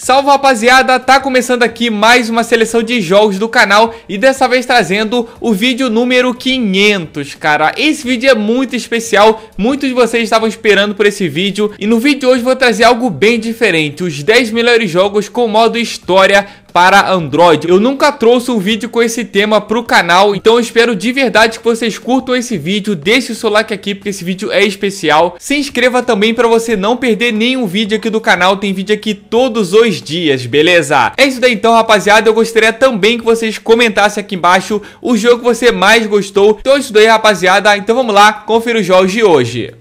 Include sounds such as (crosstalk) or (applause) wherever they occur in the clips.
Salve rapaziada, tá começando aqui mais uma seleção de jogos do canal e dessa vez trazendo o vídeo número 500, cara. Esse vídeo é muito especial, muitos de vocês estavam esperando por esse vídeo e no vídeo de hoje vou trazer algo bem diferente, os 10 melhores jogos com modo história para Android. Eu nunca trouxe um vídeo com esse tema para o canal, então eu espero de verdade que vocês curtam esse vídeo, deixe o seu like aqui porque esse vídeo é especial. Se inscreva também para você não perder nenhum vídeo aqui do canal, tem vídeo aqui todos os dias, beleza? É isso daí então, rapaziada, eu gostaria também que vocês comentassem aqui embaixo o jogo que você mais gostou. Então é isso daí, rapaziada, então vamos lá, confira os jogos de hoje.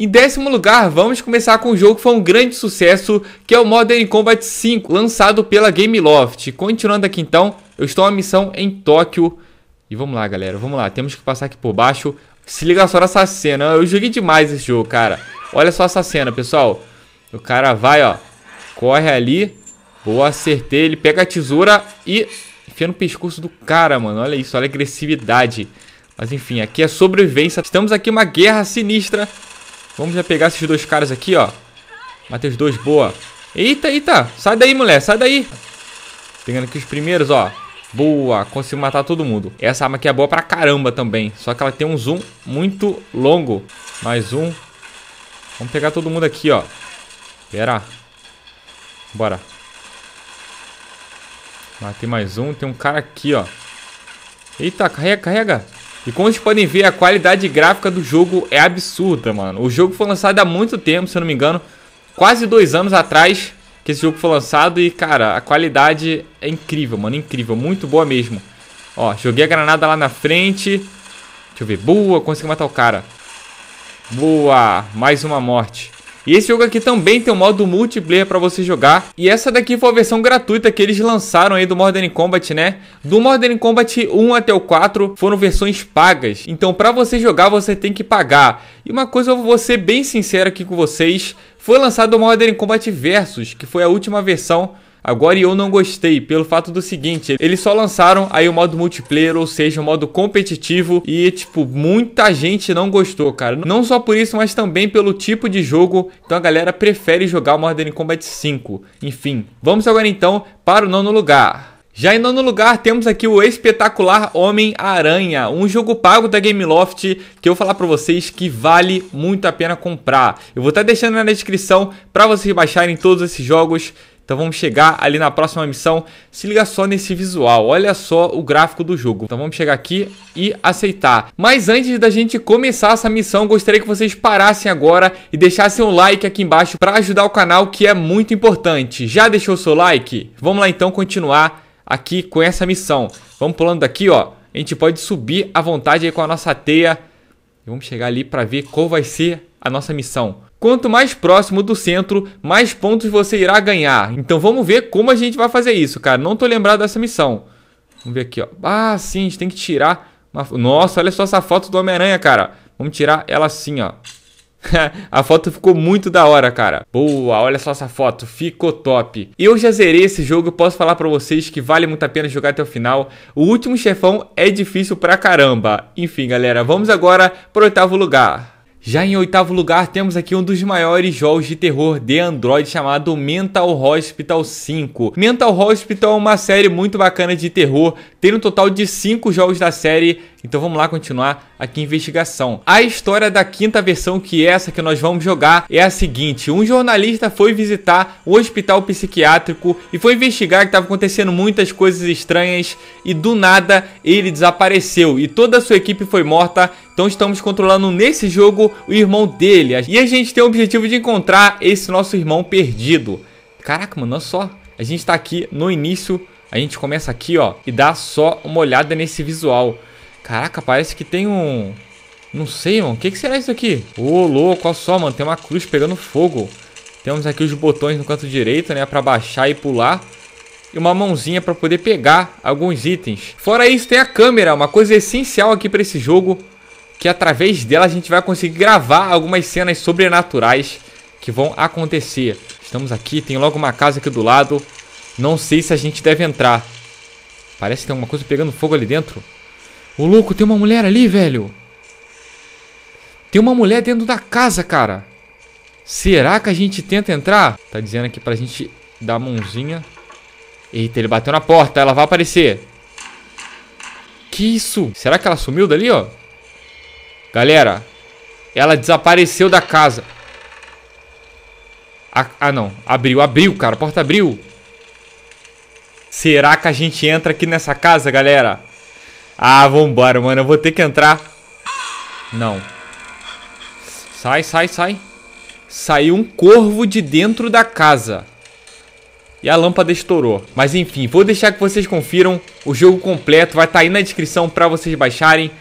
Em décimo lugar, vamos começar com um jogo que foi um grande sucesso, que é o Modern Combat 5, lançado pela Gameloft. Continuando aqui então, eu estou na missão em Tóquio. E vamos lá, galera, vamos lá. Temos que passar aqui por baixo. Se liga só nessa cena. Eu joguei demais esse jogo, cara. Olha só essa cena, pessoal. O cara vai, ó. Corre ali. Boa, acertei. Ele pega a tesoura e enfia no pescoço do cara, mano. Olha isso, olha a agressividade. Mas enfim, aqui é sobrevivência. Estamos aqui uma guerra sinistra. Vamos já pegar esses dois caras aqui, ó. Matei os dois, boa. Eita, eita. Sai daí, mulher. Sai daí. Pegando aqui os primeiros, ó. Boa, consigo matar todo mundo. Essa arma aqui é boa pra caramba também. Só que ela tem um zoom muito longo. Mais um. Vamos pegar todo mundo aqui, ó. Pera. Bora. Matei ah, mais um. Tem um cara aqui, ó. Eita, carrega, carrega. E como vocês podem ver, a qualidade gráfica do jogo é absurda, mano. O jogo foi lançado há muito tempo, se eu não me engano. Quase dois anos atrás que esse jogo foi lançado. E, cara, a qualidade é incrível, mano. Incrível, muito boa mesmo. Ó, joguei a granada lá na frente. Deixa eu ver. Boa, consegui matar o cara. Boa, mais uma morte. E esse jogo aqui também tem um modo multiplayer pra você jogar. E essa daqui foi a versão gratuita que eles lançaram aí do Modern Combat, né? Do Modern Combat 1 até o 4 foram versões pagas. Então pra você jogar, você tem que pagar. E uma coisa eu vou ser bem sincero aqui com vocês. Foi lançado o Modern Combat Versus, que foi a última versão Agora eu não gostei, pelo fato do seguinte, eles só lançaram aí o modo multiplayer, ou seja, o modo competitivo, e tipo, muita gente não gostou, cara. Não só por isso, mas também pelo tipo de jogo, então a galera prefere jogar o Modern Combat 5. Enfim, vamos agora então para o nono lugar. Já em nono lugar, temos aqui o espetacular Homem-Aranha, um jogo pago da Gameloft que eu vou falar para vocês que vale muito a pena comprar. Eu vou estar tá deixando na descrição para vocês baixarem todos esses jogos, então vamos chegar ali na próxima missão. Se liga só nesse visual, olha só o gráfico do jogo. Então vamos chegar aqui e aceitar. Mas antes da gente começar essa missão, gostaria que vocês parassem agora e deixassem um like aqui embaixo para ajudar o canal, que é muito importante. Já deixou seu like? Vamos lá então continuar aqui com essa missão. Vamos pulando daqui, ó. A gente pode subir à vontade aí com a nossa teia. E vamos chegar ali para ver qual vai ser a nossa missão. Quanto mais próximo do centro, mais pontos você irá ganhar. Então vamos ver como a gente vai fazer isso, cara. Não tô lembrado dessa missão. Vamos ver aqui, ó. Ah, sim, a gente tem que tirar... Uma... Nossa, olha só essa foto do Homem-Aranha, cara. Vamos tirar ela assim, ó. (laughs) a foto ficou muito da hora, cara. Boa, olha só essa foto, ficou top. Eu já zerei esse jogo, posso falar para vocês que vale muito a pena jogar até o final. O último chefão é difícil pra caramba. Enfim, galera, vamos agora pro oitavo lugar. Já em oitavo lugar, temos aqui um dos maiores jogos de terror de Android chamado Mental Hospital 5. Mental Hospital é uma série muito bacana de terror, tem um total de 5 jogos da série, então vamos lá continuar aqui a investigação. A história da quinta versão, que é essa que nós vamos jogar, é a seguinte: um jornalista foi visitar um hospital psiquiátrico e foi investigar que estava acontecendo muitas coisas estranhas e do nada ele desapareceu e toda a sua equipe foi morta então estamos controlando nesse jogo o irmão dele. E a gente tem o objetivo de encontrar esse nosso irmão perdido. Caraca, mano, olha só. A gente tá aqui no início. A gente começa aqui, ó. E dá só uma olhada nesse visual. Caraca, parece que tem um... Não sei, mano. O que, que, será isso aqui? Ô, oh, louco, olha só, mano. Tem uma cruz pegando fogo. Temos aqui os botões no canto direito, né? Pra baixar e pular e uma mãozinha para poder pegar alguns itens. Fora isso, tem a câmera, uma coisa essencial aqui para esse jogo que através dela a gente vai conseguir gravar algumas cenas sobrenaturais que vão acontecer. Estamos aqui, tem logo uma casa aqui do lado. Não sei se a gente deve entrar. Parece que tem alguma coisa pegando fogo ali dentro. Ô, louco, tem uma mulher ali, velho. Tem uma mulher dentro da casa, cara. Será que a gente tenta entrar? Tá dizendo aqui pra gente dar a mãozinha. Eita, ele bateu na porta. Ela vai aparecer. Que isso? Será que ela sumiu dali, ó? Galera, ela desapareceu da casa. Ah, ah, não. Abriu, abriu, cara. A porta abriu. Será que a gente entra aqui nessa casa, galera? Ah, vambora, mano. Eu vou ter que entrar. Não. Sai, sai, sai. Saiu um corvo de dentro da casa. E a lâmpada estourou. Mas enfim, vou deixar que vocês confiram. O jogo completo vai estar tá aí na descrição para vocês baixarem.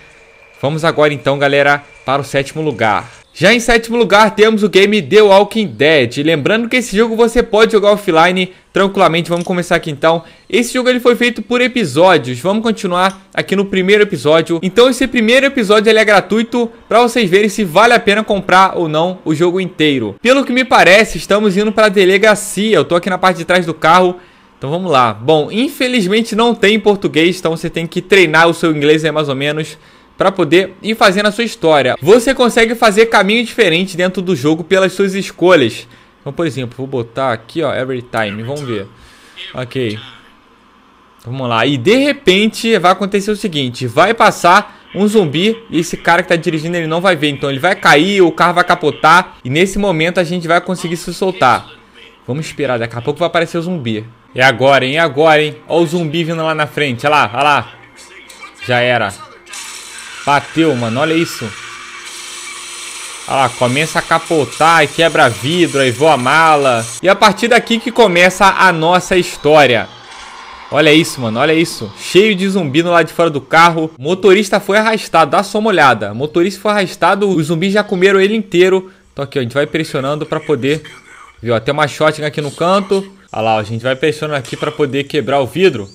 Vamos agora então, galera, para o sétimo lugar. Já em sétimo lugar temos o game The Walking Dead. Lembrando que esse jogo você pode jogar offline tranquilamente. Vamos começar aqui então. Esse jogo ele foi feito por episódios. Vamos continuar aqui no primeiro episódio. Então esse primeiro episódio ele é gratuito para vocês verem se vale a pena comprar ou não o jogo inteiro. Pelo que me parece, estamos indo para a delegacia. Eu tô aqui na parte de trás do carro. Então vamos lá. Bom, infelizmente não tem português, então você tem que treinar o seu inglês aí mais ou menos para poder ir fazendo a sua história. Você consegue fazer caminho diferente dentro do jogo pelas suas escolhas. Então, por exemplo, vou botar aqui, ó, every time, vamos ver. OK. Vamos lá. E de repente vai acontecer o seguinte, vai passar um zumbi e esse cara que tá dirigindo ele não vai ver, então ele vai cair, o carro vai capotar e nesse momento a gente vai conseguir se soltar. Vamos esperar, daqui a pouco vai aparecer o zumbi. É agora, hein? É agora, hein? Olha o zumbi vindo lá na frente, olha lá, olha lá. Já era. Bateu, mano. Olha isso. Olha lá, começa a capotar e quebra vidro, aí voa mala. E a partir daqui que começa a nossa história. Olha isso, mano, olha isso. Cheio de zumbi no lado de fora do carro. Motorista foi arrastado, dá só uma olhada. Motorista foi arrastado, os zumbis já comeram ele inteiro. Então aqui, ó, a gente vai pressionando pra poder... Viu, até tem uma shotgun aqui no canto. Olha lá, ó, a gente vai pressionando aqui pra poder quebrar o vidro.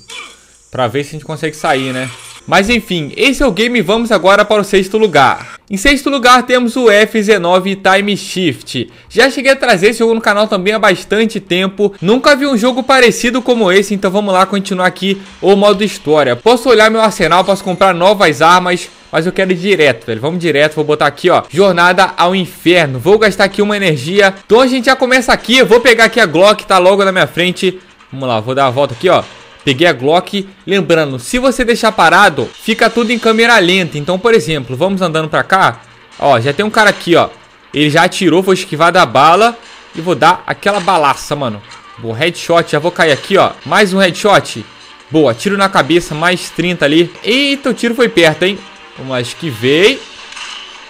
Pra ver se a gente consegue sair, né? Mas enfim, esse é o game vamos agora para o sexto lugar. Em sexto lugar temos o F-19 Time Shift. Já cheguei a trazer esse jogo no canal também há bastante tempo. Nunca vi um jogo parecido como esse, então vamos lá continuar aqui o modo história. Posso olhar meu arsenal, posso comprar novas armas, mas eu quero ir direto, velho. Vamos direto, vou botar aqui, ó, Jornada ao Inferno. Vou gastar aqui uma energia. Então a gente já começa aqui, eu vou pegar aqui a Glock, tá logo na minha frente. Vamos lá, vou dar a volta aqui, ó. Peguei a Glock, lembrando, se você deixar parado, fica tudo em câmera lenta. Então, por exemplo, vamos andando pra cá. Ó, já tem um cara aqui, ó. Ele já atirou, vou esquivar da bala. E vou dar aquela balaça, mano. boa headshot, já vou cair aqui, ó. Mais um headshot. Boa, tiro na cabeça, mais 30 ali. Eita, o tiro foi perto, hein? Vamos lá, esquivei.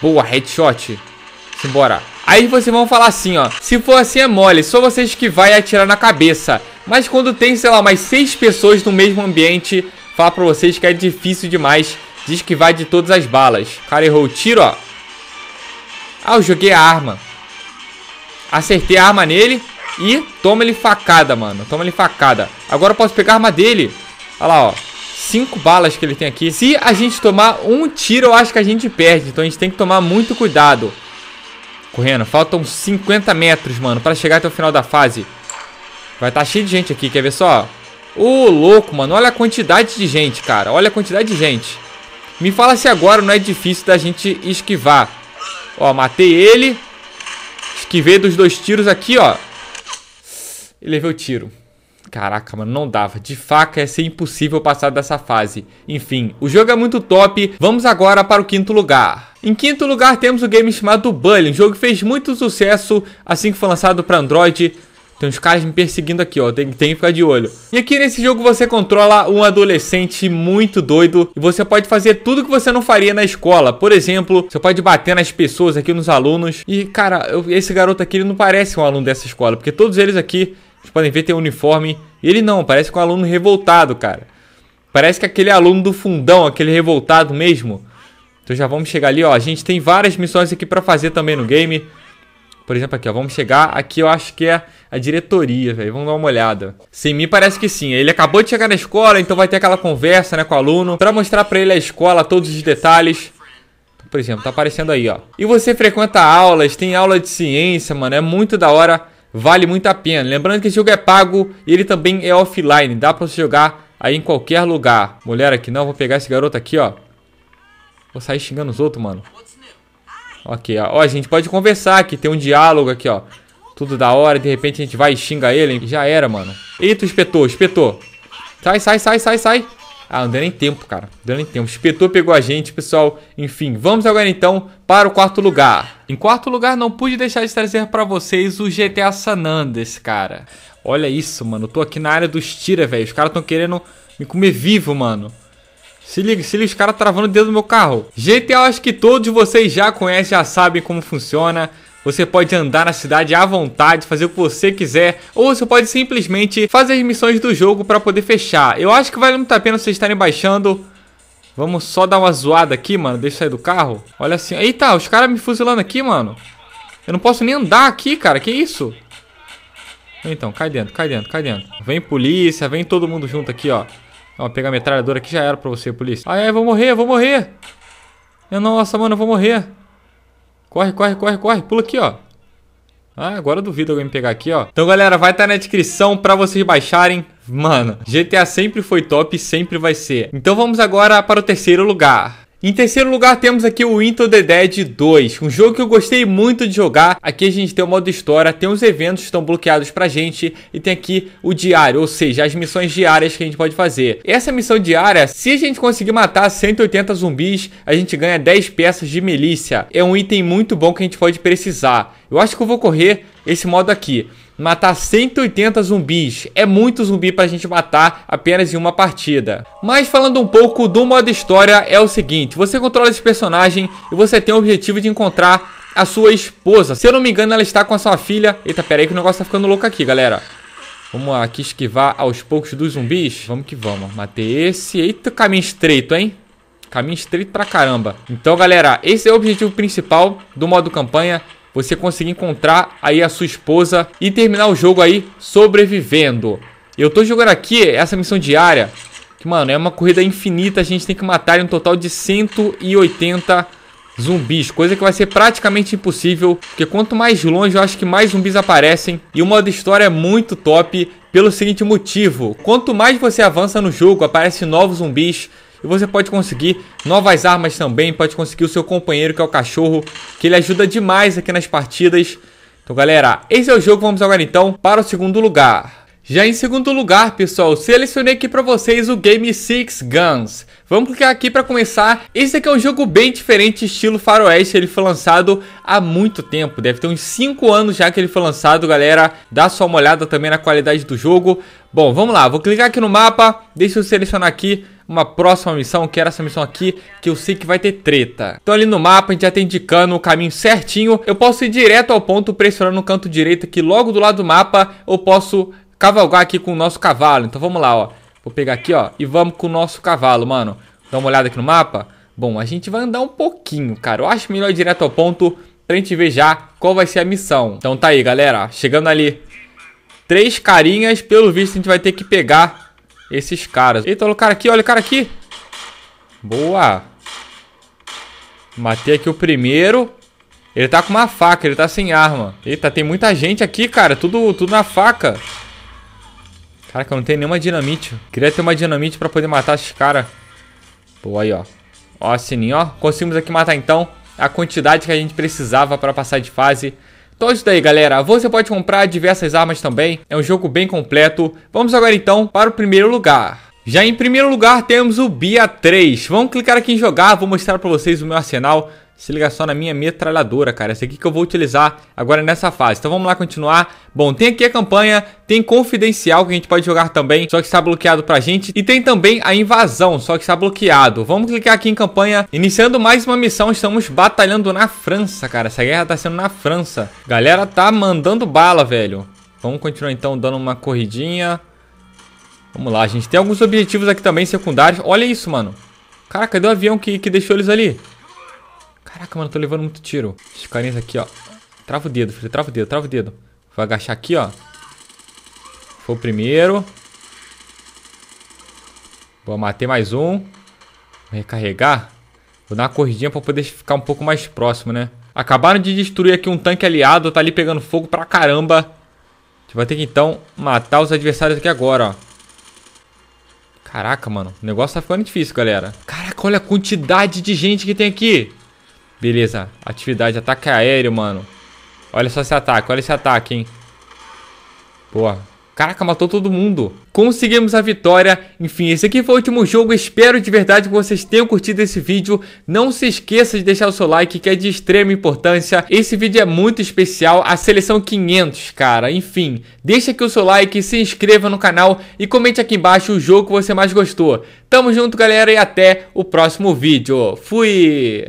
Boa, headshot. Simbora. Aí vocês vão falar assim, ó. Se for assim é mole, só você esquivar e atirar na cabeça. Mas quando tem, sei lá, mais seis pessoas no mesmo ambiente, falar pra vocês que é difícil demais de esquivar de todas as balas. O cara errou o tiro, ó. Ah, eu joguei a arma. Acertei a arma nele e toma ele facada, mano. Toma ele facada. Agora eu posso pegar a arma dele. Olha lá, ó. Cinco balas que ele tem aqui. Se a gente tomar um tiro, eu acho que a gente perde. Então a gente tem que tomar muito cuidado. Correndo. Faltam 50 metros, mano, pra chegar até o final da fase. Vai estar tá cheio de gente aqui, quer ver só? Ô, oh, louco, mano. Olha a quantidade de gente, cara. Olha a quantidade de gente. Me fala se agora não é difícil da gente esquivar. Ó, matei ele. Esquivei dos dois tiros aqui, ó. E levei o tiro. Caraca, mano, não dava. De faca ia ser impossível passar dessa fase. Enfim, o jogo é muito top. Vamos agora para o quinto lugar. Em quinto lugar temos o game chamado Bully. Um jogo que fez muito sucesso assim que foi lançado para Android. Tem uns caras me perseguindo aqui, ó. Tem, tem que ficar de olho. E aqui nesse jogo você controla um adolescente muito doido. E você pode fazer tudo que você não faria na escola. Por exemplo, você pode bater nas pessoas aqui, nos alunos. E, cara, eu, esse garoto aqui, ele não parece um aluno dessa escola. Porque todos eles aqui, vocês podem ver, tem um uniforme. E ele não, parece que é um aluno revoltado, cara. Parece que é aquele aluno do fundão, aquele revoltado mesmo. Então já vamos chegar ali, ó. A gente tem várias missões aqui pra fazer também no game. Por exemplo, aqui, ó. Vamos chegar. Aqui eu acho que é a diretoria, velho. Vamos dar uma olhada. Sim, me parece que sim. Ele acabou de chegar na escola, então vai ter aquela conversa, né, com o aluno, para mostrar para ele a escola, todos os detalhes então, por exemplo, tá aparecendo aí, ó. E você frequenta aulas, tem aula de ciência, mano, é muito da hora, vale muito a pena. Lembrando que esse jogo é pago e ele também é offline, dá pra você jogar aí em qualquer lugar. Mulher aqui não, vou pegar esse garoto aqui, ó. Vou sair xingando os outros, mano. Ok, ó. ó, a gente pode conversar aqui, tem um diálogo aqui, ó tudo da hora, de repente a gente vai e xinga ele, já era, mano. Eita, espetou, espetou. Sai, sai, sai, sai, sai. Ah, não deu nem tempo, cara. Não deu nem tempo. Espetou, pegou a gente, pessoal. Enfim, vamos agora então para o quarto lugar. Em quarto lugar, não pude deixar de trazer para vocês o GTA San Andreas, cara. Olha isso, mano. Eu tô aqui na área dos tira, velho. Os caras estão querendo me comer vivo, mano. Se liga, se liga, os caras travando o dedo do meu carro. GTA, acho que todos vocês já conhecem, já sabem como funciona. Você pode andar na cidade à vontade, fazer o que você quiser, ou você pode simplesmente fazer as missões do jogo para poder fechar. Eu acho que vale muito a pena vocês estarem baixando. Vamos só dar uma zoada aqui, mano. Deixa eu sair do carro. Olha assim. Eita, os caras me fuzilando aqui, mano. Eu não posso nem andar aqui, cara. Que isso? Então, cai dentro, cai dentro, cai dentro. Vem polícia, vem todo mundo junto aqui, ó. Ó, pegar a metralhadora aqui já era pra você, polícia. Ai, ai, vou morrer, vou morrer. Nossa, mano, eu vou morrer. Corre, corre, corre, corre. Pula aqui, ó. Ah, agora duvido alguém me pegar aqui, ó. Então, galera, vai estar tá na descrição para vocês baixarem. Mano, GTA sempre foi top e sempre vai ser. Então vamos agora para o terceiro lugar. Em terceiro lugar temos aqui o Into the Dead 2, um jogo que eu gostei muito de jogar. Aqui a gente tem o modo história, tem os eventos que estão bloqueados pra gente e tem aqui o diário, ou seja, as missões diárias que a gente pode fazer. Essa missão diária, se a gente conseguir matar 180 zumbis, a gente ganha 10 peças de milícia. É um item muito bom que a gente pode precisar. Eu acho que eu vou correr esse modo aqui. Matar 180 zumbis. É muito zumbi pra gente matar apenas em uma partida. Mas falando um pouco do modo história, é o seguinte. Você controla esse personagem e você tem o objetivo de encontrar a sua esposa. Se eu não me engano, ela está com a sua filha. Eita, pera aí que o negócio tá ficando louco aqui, galera. Vamos aqui esquivar aos poucos dos zumbis. Vamos que vamos. Matei esse. Eita, caminho estreito, hein? Caminho estreito pra caramba. Então, galera, esse é o objetivo principal do modo campanha você conseguir encontrar aí a sua esposa e terminar o jogo aí sobrevivendo. Eu tô jogando aqui essa missão diária, que mano, é uma corrida infinita, a gente tem que matar um total de 180 zumbis, coisa que vai ser praticamente impossível, porque quanto mais longe eu acho que mais zumbis aparecem, e o modo história é muito top pelo seguinte motivo, quanto mais você avança no jogo, aparecem novos zumbis, e você pode conseguir novas armas também, pode conseguir o seu companheiro que é o cachorro, que ele ajuda demais aqui nas partidas. Então galera, esse é o jogo, vamos agora então para o segundo lugar. Já em segundo lugar, pessoal, selecionei aqui para vocês o game Six Guns. Vamos clicar aqui para começar. Esse aqui é um jogo bem diferente, estilo faroeste. Ele foi lançado há muito tempo, deve ter uns 5 anos já que ele foi lançado, galera. Dá só uma olhada também na qualidade do jogo. Bom, vamos lá, vou clicar aqui no mapa, deixa eu selecionar aqui uma próxima missão, que era essa missão aqui, que eu sei que vai ter treta. Então ali no mapa a gente já tá indicando o caminho certinho. Eu posso ir direto ao ponto pressionando no canto direito aqui logo do lado do mapa. Eu posso cavalgar aqui com o nosso cavalo. Então vamos lá, ó. Vou pegar aqui, ó, e vamos com o nosso cavalo, mano. Dá uma olhada aqui no mapa. Bom, a gente vai andar um pouquinho, cara. Eu acho melhor ir direto ao ponto pra gente ver já qual vai ser a missão. Então tá aí, galera. Chegando ali. Três carinhas, pelo visto a gente vai ter que pegar esses caras. Eita, olha o cara aqui, olha o cara aqui. Boa. Matei aqui o primeiro. Ele tá com uma faca, ele tá sem arma. Eita, tem muita gente aqui, cara. Tudo, tudo na faca. Caraca, eu não tenho nenhuma dinamite. Queria ter uma dinamite pra poder matar esses caras. Boa aí, ó. Ó, sininho, ó. Conseguimos aqui matar, então, a quantidade que a gente precisava pra passar de fase. Então é isso daí, galera. Você pode comprar diversas armas também. É um jogo bem completo. Vamos agora então para o primeiro lugar. Já em primeiro lugar temos o Bia 3. Vamos clicar aqui em jogar, vou mostrar para vocês o meu arsenal. Se liga só na minha metralhadora, cara. Essa aqui que eu vou utilizar agora nessa fase. Então vamos lá continuar. Bom, tem aqui a campanha, tem confidencial que a gente pode jogar também, só que está bloqueado pra gente. E tem também a invasão, só que está bloqueado. Vamos clicar aqui em campanha. Iniciando mais uma missão, estamos batalhando na França, cara. Essa guerra tá sendo na França. Galera tá mandando bala, velho. Vamos continuar então dando uma corridinha. Vamos lá, gente. Tem alguns objetivos aqui também secundários. Olha isso, mano. Cara, cadê o avião que, que deixou eles ali? Caraca, mano, tô levando muito tiro. Os carinhas aqui, ó. Trava o dedo, filho. Trava o dedo, trava o dedo. Vou agachar aqui, ó. Foi o primeiro. Vou matei mais um. Vou recarregar. Vou dar uma corridinha pra poder ficar um pouco mais próximo, né? Acabaram de destruir aqui um tanque aliado. Tá ali pegando fogo pra caramba. A gente vai ter que, então, matar os adversários aqui agora, ó. Caraca, mano. O negócio tá ficando difícil, galera. Caraca, olha a quantidade de gente que tem aqui. Beleza, atividade, ataque aéreo, mano. Olha só esse ataque, olha esse ataque, hein. Boa. Caraca, matou todo mundo. Conseguimos a vitória. Enfim, esse aqui foi o último jogo. Espero de verdade que vocês tenham curtido esse vídeo. Não se esqueça de deixar o seu like, que é de extrema importância. Esse vídeo é muito especial. A seleção 500, cara. Enfim, deixa aqui o seu like, se inscreva no canal e comente aqui embaixo o jogo que você mais gostou. Tamo junto, galera, e até o próximo vídeo. Fui!